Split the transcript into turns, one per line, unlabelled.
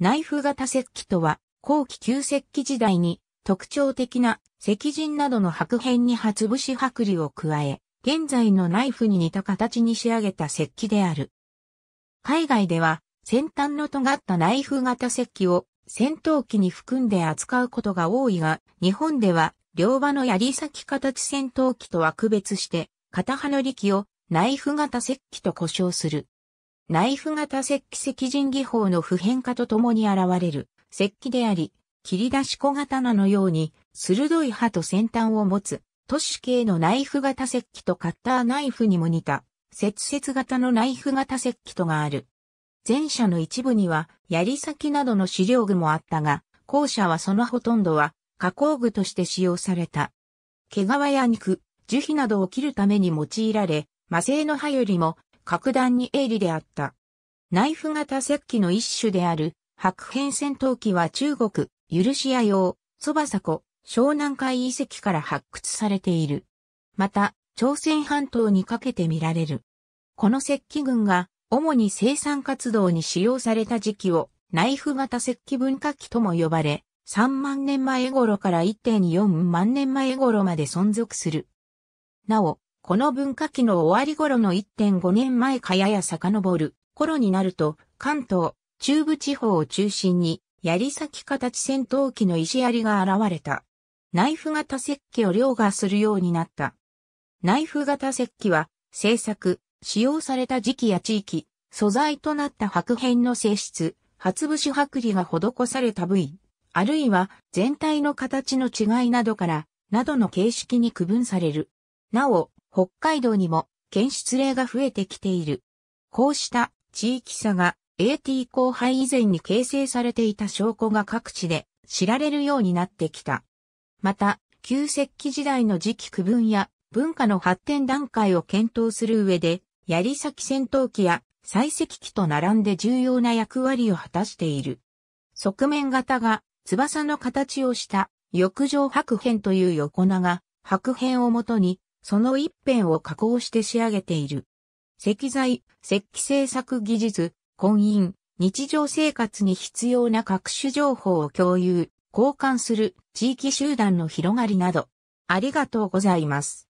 ナイフ型石器とは、後期旧石器時代に特徴的な石人などの白片に初節白離を加え、現在のナイフに似た形に仕上げた石器である。海外では、先端の尖ったナイフ型石器を戦闘機に含んで扱うことが多いが、日本では両刃の槍先形戦闘機とは区別して、片刃の力をナイフ型石器と呼称する。ナイフ型石器石人技法の普遍化とともに現れる石器であり、切り出し小刀のように、鋭い刃と先端を持つ、都市系のナイフ型石器とカッターナイフにも似た、節々型のナイフ型石器とがある。前者の一部には、槍先などの資料具もあったが、後者はそのほとんどは、加工具として使用された。毛皮や肉、樹皮などを切るために用いられ、魔性の刃よりも格段に鋭利であった。ナイフ型石器の一種である白変戦闘機は中国、ユルシア用、そばさこ、湘南海遺跡から発掘されている。また、朝鮮半島にかけて見られる。この石器群が主に生産活動に使用された時期をナイフ型石器文化器とも呼ばれ、3万年前頃から1.4万年前頃まで存続する。なお、この文化期の終わり頃の1.5年前かやや遡る頃になると、関東、中部地方を中心に、槍先形戦闘機の石槍が現れた。ナイフ型石器を凌駕するようになった。ナイフ型石器は、製作、使用された時期や地域、素材となった白片の性質、初節剥離が施された部位、あるいは全体の形の違いなどから、などの形式に区分される。なお、北海道にも検出例が増えてきている。こうした地域差が AT 後輩以前に形成されていた証拠が各地で知られるようになってきた。また、旧石器時代の時期区分や文化の発展段階を検討する上で、槍先戦闘機や採石機と並んで重要な役割を果たしている。側面型が翼の形をした翼場白片という横長、白片をもとにその一辺を加工して仕上げている。石材、石器製作技術、婚姻、日常生活に必要な各種情報を共有、交換する地域集団の広がりなど。ありがとうございます。